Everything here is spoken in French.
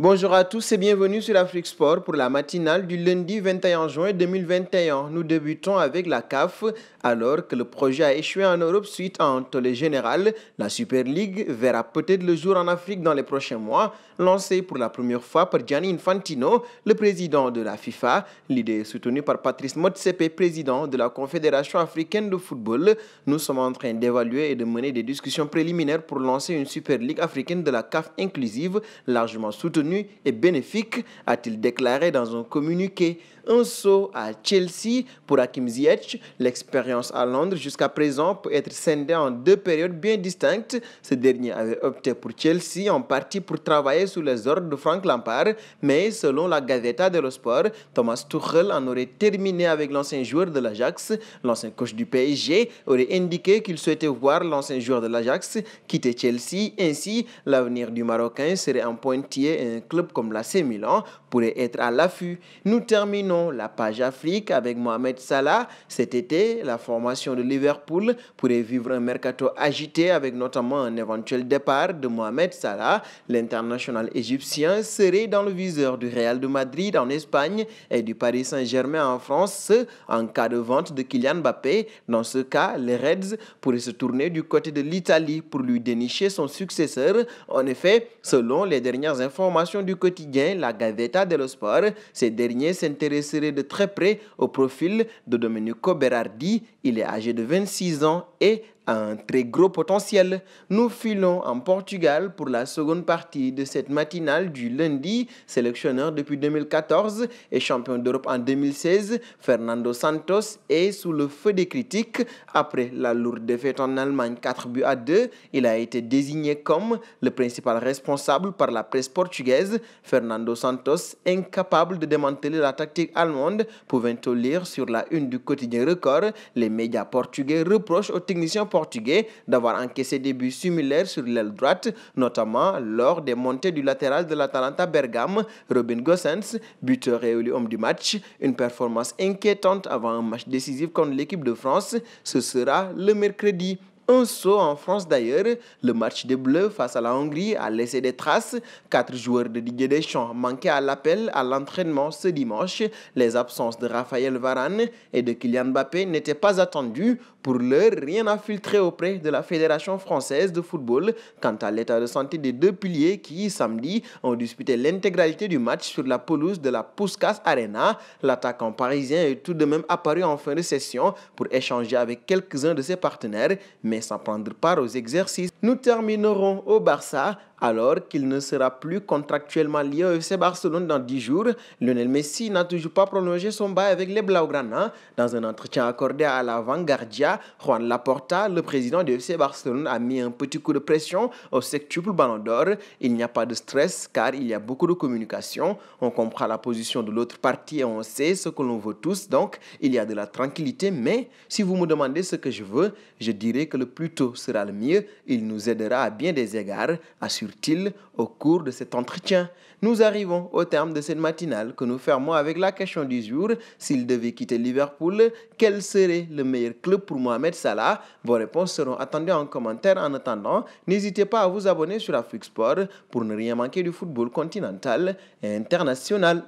Bonjour à tous et bienvenue sur Afrique Sport pour la matinale du lundi 21 juin 2021. Nous débutons avec la CAF alors que le projet a échoué en Europe suite à un tollé général. La Super League verra peut-être le jour en Afrique dans les prochains mois. Lancée pour la première fois par Gianni Infantino, le président de la FIFA, l'idée est soutenue par Patrice Motsepe, président de la Confédération africaine de football. Nous sommes en train d'évaluer et de mener des discussions préliminaires pour lancer une Super League africaine de la CAF inclusive, largement soutenue est et bénéfique, a-t-il déclaré dans un communiqué un saut à Chelsea pour Hakim Ziyech. L'expérience à Londres jusqu'à présent peut être scindée en deux périodes bien distinctes. Ce dernier avait opté pour Chelsea en partie pour travailler sous les ordres de Frank Lampard, mais selon la Gazeta dello Sport, Thomas Tuchel en aurait terminé avec l'ancien joueur de l'Ajax. L'ancien coach du PSG aurait indiqué qu'il souhaitait voir l'ancien joueur de l'Ajax quitter Chelsea. Ainsi, l'avenir du Marocain serait en pointillé et un club comme l'AC Milan pourrait être à l'affût. Nous terminons la page Afrique avec Mohamed Salah. Cet été, la formation de Liverpool pourrait vivre un mercato agité avec notamment un éventuel départ de Mohamed Salah. L'international égyptien serait dans le viseur du Real de Madrid en Espagne et du Paris Saint-Germain en France en cas de vente de Kylian Mbappé. Dans ce cas, les Reds pourraient se tourner du côté de l'Italie pour lui dénicher son successeur. En effet, selon les dernières informations du quotidien La Gazzetta dello Sport, ces derniers s'intéressent serait de très près au profil de Domenico Berardi. Il est âgé de 26 ans et un très gros potentiel. Nous filons en Portugal pour la seconde partie de cette matinale du lundi. Sélectionneur depuis 2014 et champion d'Europe en 2016, Fernando Santos est sous le feu des critiques. Après la lourde défaite en Allemagne 4 buts à 2, il a été désigné comme le principal responsable par la presse portugaise. Fernando Santos, incapable de démanteler la tactique allemande, pouvait-on lire sur la une du quotidien Record, les médias portugais reprochent aux techniciens portugais portugais d'avoir encaissé des buts similaires sur l'aile droite, notamment lors des montées du latéral de l'Atalanta Bergame, Robin Gossens, buteur et homme du match. Une performance inquiétante avant un match décisif contre l'équipe de France. Ce sera le mercredi. Un saut en France d'ailleurs, le match des Bleus face à la Hongrie a laissé des traces. Quatre joueurs de Didier Deschamps manquaient à l'appel à l'entraînement ce dimanche. Les absences de Raphaël Varane et de Kylian Mbappé n'étaient pas attendues. Pour l'heure, rien n'a filtré auprès de la Fédération française de football quant à l'état de santé des deux piliers qui, samedi, ont disputé l'intégralité du match sur la pelouse de la Puskas Arena. L'attaquant parisien est tout de même apparu en fin de session pour échanger avec quelques-uns de ses partenaires, mais sans prendre part aux exercices. Nous terminerons au Barça alors qu'il ne sera plus contractuellement lié au FC Barcelone dans 10 jours. Lionel Messi n'a toujours pas prolongé son bail avec les Blaugrana. Dans un entretien accordé à la Vanguardia, Juan Laporta, le président du FC Barcelone, a mis un petit coup de pression au septuple Ballon d'Or. Il n'y a pas de stress car il y a beaucoup de communication. On comprend la position de l'autre partie et on sait ce que l'on veut tous. Donc, il y a de la tranquillité. Mais si vous me demandez ce que je veux, je dirais que le plus tôt sera le mieux. Il nous aidera à bien des égards, assure-t-il au cours de cet entretien. Nous arrivons au terme de cette matinale que nous fermons avec la question du jour. S'il devait quitter Liverpool, quel serait le meilleur club pour Mohamed Salah Vos réponses seront attendues en commentaire. En attendant, n'hésitez pas à vous abonner sur Afrique Sport pour ne rien manquer du football continental et international.